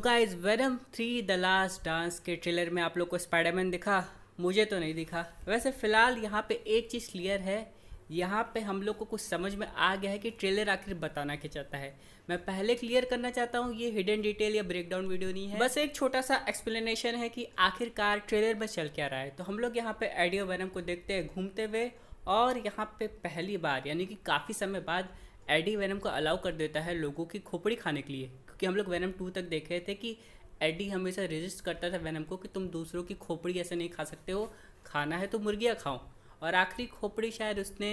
तो guys Venom three the last dance के trailer में आप लोग को स्पाइडरमैन दिखा मुझे तो नहीं दिखा वैसे फ़िलहाल यहाँ पे एक चीज़ क्लियर है यहाँ पे हम लोग को कुछ समझ में आ गया है कि ट्रेलर आखिर बताना क्या चाहता है मैं पहले क्लियर करना चाहता हूँ ये हिडन डिटेल या ब्रेकडाउन वीडियो नहीं है बस एक छोटा सा एक्सप्लेनेशन है कि आखिरकार ट्रेलर में चल क्या रहा है तो हम लोग यहाँ पे एडियो वैनम को देखते हैं घूमते हुए और यहाँ पे पहली बार यानी कि काफ़ी समय बाद एडी वैनम को अलाउ कर देता है लोगों की खोपड़ी खाने के लिए कि हम लोग वैनम टू तक देख रहे थे कि एडी हमेशा रेजिस्ट करता था वैनम को कि तुम दूसरों की खोपड़ी ऐसे नहीं खा सकते हो खाना है तो मुर्गियाँ खाओ और आखिरी खोपड़ी शायद उसने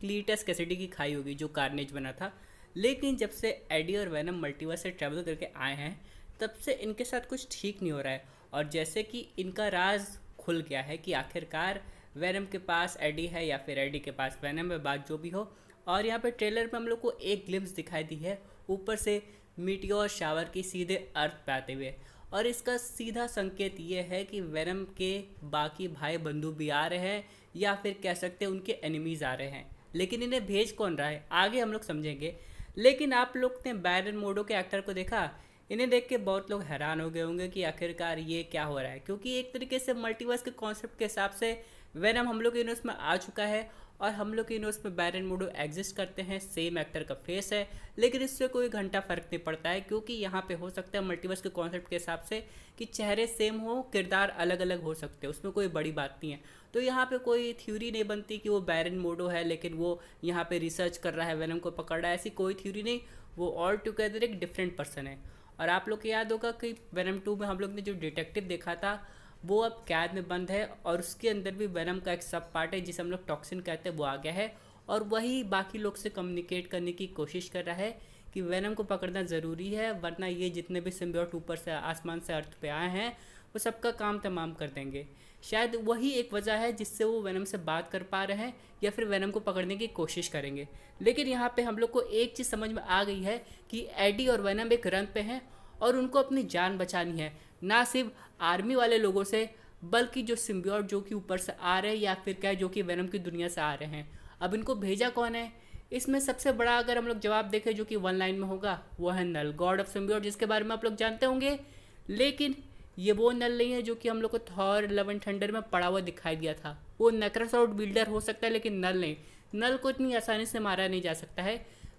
क्लीटस कैसेडी की खाई होगी जो कार्नेज बना था लेकिन जब से एडी और वैनम मल्टीवर्स से ट्रैवल करके आए हैं तब से इनके साथ कुछ ठीक नहीं हो रहा है और जैसे कि इनका राज खुल गया है कि आखिरकार वैनम के पास एडी है या फिर एडी के पास वैनम है बात जो भी हो और यहाँ पे ट्रेलर में हम लोग को एक ग्लिम्स दिखाई दी है ऊपर से मीटियोर शावर की सीधे अर्थ पाते हुए और इसका सीधा संकेत ये है कि वेनम के बाकी भाई बंधु भी आ रहे हैं या फिर कह सकते हैं उनके एनिमीज़ आ रहे हैं लेकिन इन्हें भेज कौन रहा है आगे हम लोग समझेंगे लेकिन आप लोग ने बैरन मोडो के एक्टर को देखा इन्हें देख के बहुत लोग हैरान हो गए होंगे कि आखिरकार ये क्या हो रहा है क्योंकि एक तरीके से मल्टीवर्स के कॉन्सेप्ट के हिसाब से वेनम हम लोग के यूनिवर्स में आ चुका है और हम लोग के यूनिवर्स में बैरन मूडो एग्जिस्ट करते हैं सेम एक्टर का फेस है लेकिन इससे कोई घंटा फ़र्क नहीं पड़ता है क्योंकि यहाँ पे हो सकता है मल्टीवर्स के कॉन्सेप्ट के हिसाब से कि चेहरे सेम हो किरदार अलग अलग हो सकते हैं उसमें कोई बड़ी बात नहीं है तो यहाँ पे कोई थ्यूरी नहीं बनती कि वो बैरन मोडो है लेकिन वो यहाँ पे रिसर्च कर रहा है वेनम को पकड़ रहा है ऐसी कोई थ्यूरी नहीं वो ऑल टुगेदर एक डिफरेंट पर्सन है और आप लोग को याद होगा कि वेनम टू में हम लोग ने जो डिटेक्टिव देखा था वो अब कैद में बंद है और उसके अंदर भी वैनम का एक सब पार्ट है जिसे हम लोग टॉक्सिन कहते हैं वो आ गया है और वही बाकी लोग से कम्युनिकेट करने की कोशिश कर रहा है कि वैनम को पकड़ना ज़रूरी है वरना ये जितने भी सिम्बियोट ऊपर से आसमान से अर्थ पे आए हैं वो सबका काम तमाम कर देंगे शायद वही एक वजह है जिससे वो वैनम से बात कर पा रहे हैं या फिर वैनम को पकड़ने की कोशिश करेंगे लेकिन यहाँ पे हम लोग को एक चीज़ समझ में आ गई है कि एडी और वैनम एक रन पे हैं और उनको अपनी जान बचानी है ना सिर्फ आर्मी वाले लोगों से बल्कि जो सिम्बियोट जो कि ऊपर से आ रहे हैं या फिर क्या जो कि वेनम की दुनिया से आ रहे हैं अब इनको भेजा कौन है इसमें सबसे बड़ा अगर हम लोग जवाब देखें जो कि वन लाइन में होगा वो है नल गॉड ऑफ सिम्बियोट जिसके बारे में आप लोग जानते होंगे लेकिन ये वो नल नहीं है जो कि हम लोग को थॉर लेवन थंडर में पड़ा हुआ दिखाई दिया था वो नक्रस बिल्डर हो सकता है लेकिन नल नहीं नल को इतनी आसानी से मारा नहीं जा सकता है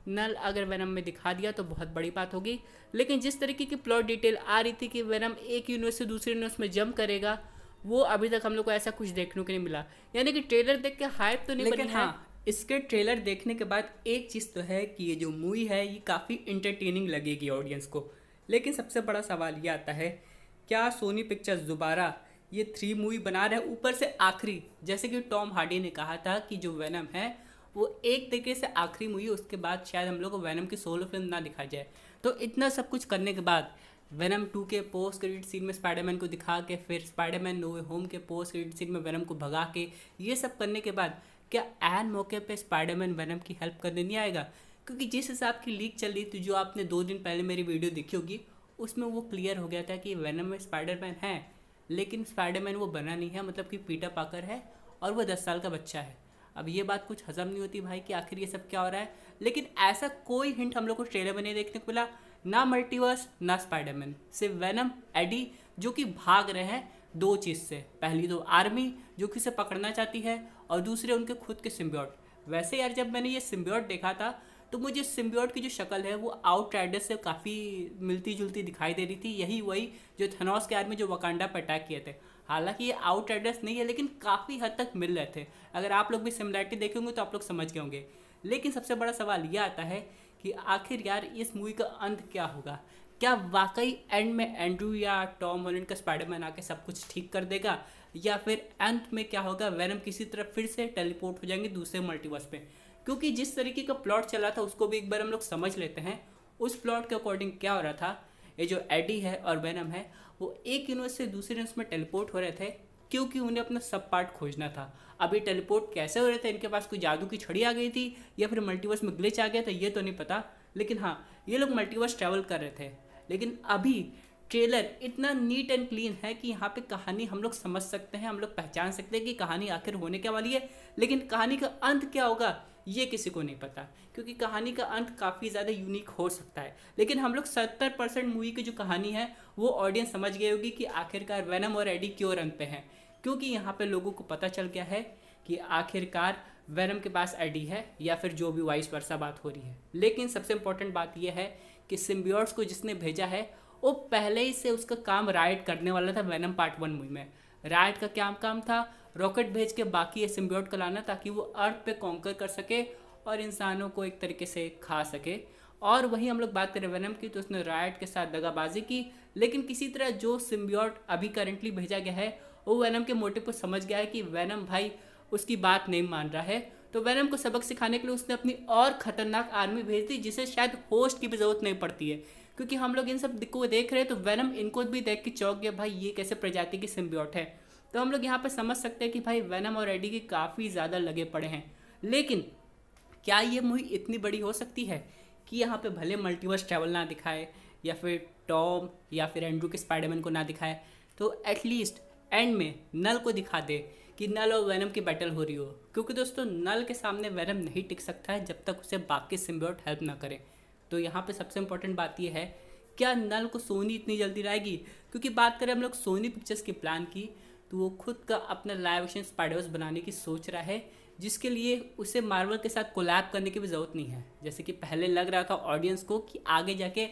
नल अगर वैनम में दिखा दिया तो बहुत बड़ी बात होगी लेकिन जिस तरीके की प्लॉट डिटेल आ रही थी कि वैनम एक यूनिवर्स से दूसरे यूनिवर्स में जंप करेगा वो अभी तक हम लोग को ऐसा कुछ देखने को नहीं मिला यानी कि ट्रेलर देख के हाइप तो नहीं लेकिन हाँ इसके ट्रेलर देखने के बाद एक चीज़ तो है कि ये जो मूवी है ये काफ़ी इंटरटेनिंग लगेगी ऑडियंस को लेकिन सबसे बड़ा सवाल ये आता है क्या सोनी पिक्चर्स दोबारा ये थ्री मूवी बना रहे ऊपर से आखिरी जैसे कि टॉम हार्डी ने कहा था कि जो वेनम है वो एक तरीके से आखिरी मूवी उसके बाद शायद हम लोग को वैनम की सोलो फिल्म ना दिखाई जाए तो इतना सब कुछ करने के बाद वैनम टू के पोस्ट क्रेडिट सीन में स्पाइडरमैन को दिखा के फिर स्पाइडरमैन नो वे होम के पोस्ट क्रेडिट सीन में वैनम को भगा के ये सब करने के बाद क्या एन मौके पर स्पाइडरमैन वैनम की हेल्प करने नहीं आएगा क्योंकि जिस हिसाब की लीक चल रही थी जो आपने दो दिन पहले मेरी वीडियो देखी होगी उसमें वो क्लियर हो गया था कि वैनम में स्पाइडरमैन है लेकिन स्पाइडरमैन वो बना नहीं है मतलब कि पीटर पाकर है और वह दस साल का बच्चा है अब ये बात कुछ हजम नहीं होती भाई कि आखिर ये सब क्या हो रहा है लेकिन ऐसा कोई हिंट हम लोग को ट्रेलर में नहीं देखने को मिला ना मल्टीवर्स ना स्पाइडरमैन सिर्फ वेनम एडी जो कि भाग रहे हैं दो चीज़ से पहली तो आर्मी जो कि उसे पकड़ना चाहती है और दूसरे उनके खुद के सिम्ब्योट वैसे यार जब मैंने ये सिम्ब्योट देखा था तो मुझे सिम्ब्योट की जो शक्ल है वो राइडर से काफ़ी मिलती जुलती दिखाई दे रही थी यही वही जो थनॉस के आर्मी जो वकांडा पर अटैक किए थे हालांकि ये आउट एड्रेस नहीं है लेकिन काफ़ी हद तक मिल रहे थे अगर आप लोग भी सिमिलैरिटी देखेंगे तो आप लोग समझ गए होंगे लेकिन सबसे बड़ा सवाल यह आता है कि आखिर यार इस मूवी का अंत क्या होगा क्या वाकई एंड में एंड्रू या टॉम हॉलैंड का स्पाइडरमैन आके सब कुछ ठीक कर देगा या फिर अंत में क्या होगा वैरम किसी तरह फिर से टेलीपोर्ट हो जाएंगे दूसरे मल्टीवर्स पे क्योंकि जिस तरीके का प्लॉट चला था उसको भी एक बार हम लोग समझ लेते हैं उस प्लॉट के अकॉर्डिंग क्या हो रहा था ये जो एडी है और वैनम है वो एक यूनिवर्स से दूसरे यूनिवर्स में टेलीपोर्ट हो रहे थे क्योंकि उन्हें अपना सब पार्ट खोजना था अभी टेलीपोर्ट कैसे हो रहे थे इनके पास कोई जादू की छड़ी आ गई थी या फिर मल्टीवर्स में ग्लिच आ गया था ये तो नहीं पता लेकिन हाँ ये लोग मल्टीवर्स ट्रैवल कर रहे थे लेकिन अभी ट्रेलर इतना नीट एंड क्लीन है कि यहाँ पे कहानी हम लोग समझ सकते हैं हम लोग पहचान सकते हैं कि कहानी आखिर होने क्या वाली है लेकिन कहानी का अंत क्या होगा ये किसी को नहीं पता क्योंकि कहानी का अंत काफ़ी ज़्यादा यूनिक हो सकता है लेकिन हम लोग सत्तर परसेंट मूवी की जो कहानी है वो ऑडियंस समझ गए होगी कि आखिरकार वैनम और एडी क्यों रंग पे हैं क्योंकि यहाँ पे लोगों को पता चल गया है कि आखिरकार वैनम के पास एडी है या फिर जो भी वाइस वर्षा बात हो रही है लेकिन सबसे इम्पोर्टेंट बात यह है कि सिम्बियोर्स को जिसने भेजा है वो पहले ही से उसका काम राइट करने वाला था वैनम पार्ट वन मूवी में राइट का क्या काम था रॉकेट भेज के बाकी ये सिम्बियोट को लाना ताकि वो अर्थ पे कॉन्कर कर सके और इंसानों को एक तरीके से खा सके और वहीं हम लोग बात करें वेनम की तो उसने रायट के साथ दगाबाजी की लेकिन किसी तरह जो सिम्बियोट अभी करेंटली भेजा गया है वो वेनम के मोटिव को समझ गया है कि वेनम भाई उसकी बात नहीं मान रहा है तो वेनम को सबक सिखाने के लिए उसने अपनी और ख़तरनाक आर्मी भेज दी जिसे शायद होस्ट की भी ज़रूरत नहीं पड़ती है क्योंकि हम लोग इन सब को देख रहे हैं तो वेनम इनको भी देख के चौंक गया भाई ये कैसे प्रजाति की सिम्बियोट है तो हम लोग यहाँ पर समझ सकते हैं कि भाई वैनम और एडी के काफ़ी ज़्यादा लगे पड़े हैं लेकिन क्या ये मूवी इतनी बड़ी हो सकती है कि यहाँ पे भले मल्टीवर्स ट्रैवल ना दिखाए या फिर टॉम या फिर एंड्रू के स्पाइडरमैन को ना दिखाए तो एटलीस्ट एंड में नल को दिखा दे कि नल और वैनम की बैटल हो रही हो क्योंकि दोस्तों नल के सामने वैनम नहीं टिक सकता है जब तक उसे बाकी सिम्बियोट हेल्प ना करें तो यहाँ पे सबसे इम्पोर्टेंट बात यह है क्या नल को सोनी इतनी जल्दी लाएगी क्योंकि बात करें हम लोग सोनी पिक्चर्स के प्लान की तो वो खुद का अपना लाइव एक्शन स्पाइडर्स बनाने की सोच रहा है जिसके लिए उसे मार्वल के साथ कोलैब करने की भी ज़रूरत नहीं है जैसे कि पहले लग रहा था ऑडियंस को कि आगे जाके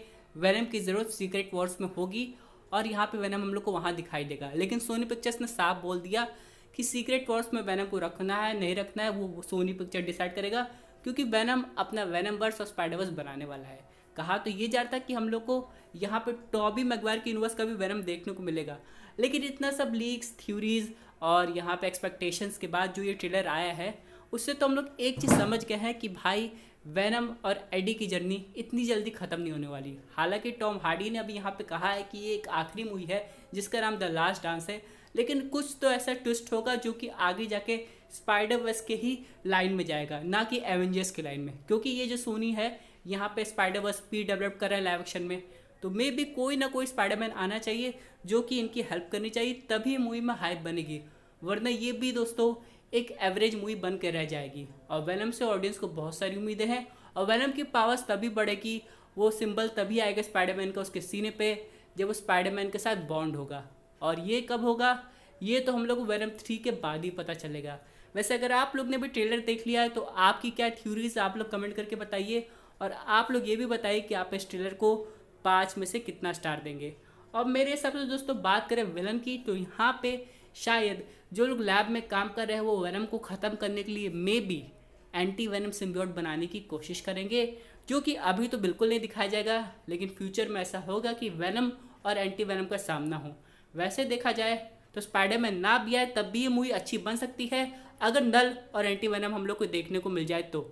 वेनम की ज़रूरत सीक्रेट वॉर्स में होगी और यहाँ पे वेनम हम लोग को वहाँ दिखाई देगा लेकिन सोनी पिक्चर्स ने साफ बोल दिया कि सीक्रेट वॉर्स में वैनम को रखना है नहीं रखना है वो सोनी पिक्चर डिसाइड करेगा क्योंकि वैनम अपना वैनम वर्स और स्पाइडरवर्स बनाने वाला है कहा तो ये जा रहा था कि हम लोग को यहाँ पर टॉबी मैगवायर के यूनिवर्स का भी वैनम देखने को मिलेगा लेकिन इतना सब लीक्स थ्योरीज और यहाँ पे एक्सपेक्टेशंस के बाद जो ये ट्रेलर आया है उससे तो हम लोग एक चीज़ समझ गए हैं कि भाई वैनम और एडी की जर्नी इतनी जल्दी ख़त्म नहीं होने वाली हालांकि टॉम हार्डी ने अभी यहाँ पे कहा है कि ये एक आखिरी मूवी है जिसका नाम द लास्ट डांस है लेकिन कुछ तो ऐसा ट्विस्ट होगा जो कि आगे जाके स्पाइडर वर्स के ही लाइन में जाएगा ना कि एवेंजर्स की लाइन में क्योंकि ये जो सोनी है यहाँ पे स्पाइडर वर्स भी डेवलप कर रहा है लाइव एक्शन में तो मे भी कोई ना कोई स्पाइडरमैन आना चाहिए जो कि इनकी हेल्प करनी चाहिए तभी मूवी में हाइप बनेगी वरना ये भी दोस्तों एक एवरेज मूवी बन कर रह जाएगी और वैनम से ऑडियंस को बहुत सारी उम्मीदें हैं और वैनम की पावर्स तभी बढ़ेगी वो सिंबल तभी आएगा स्पाइडरमैन का उसके सीने पे जब वो स्पाइडरमैन के साथ बॉन्ड होगा और ये कब होगा ये तो हम लोग को वैनम थ्री के बाद ही पता चलेगा वैसे अगर आप लोग ने भी ट्रेलर देख लिया है तो आपकी क्या थ्यूरीज आप लोग कमेंट करके बताइए और आप लोग ये भी बताइए कि आप इस ट्रेलर को पाँच में से कितना स्टार देंगे और मेरे हिसाब से दोस्तों बात करें विलन की तो यहाँ पे शायद जो लोग लैब में काम कर रहे हैं वो वैनम को ख़त्म करने के लिए maybe anti Venom symbiote बनाने की कोशिश करेंगे जो कि अभी तो बिल्कुल नहीं दिखाया जाएगा लेकिन फ्यूचर में ऐसा होगा कि वैनम और एंटी वैनम का सामना हो वैसे देखा जाए तो स्पाइडरमैन ना भी आए तब भी ये मूवी अच्छी बन सकती है अगर नल और एंटी वैनम हम लोग को देखने को मिल जाए तो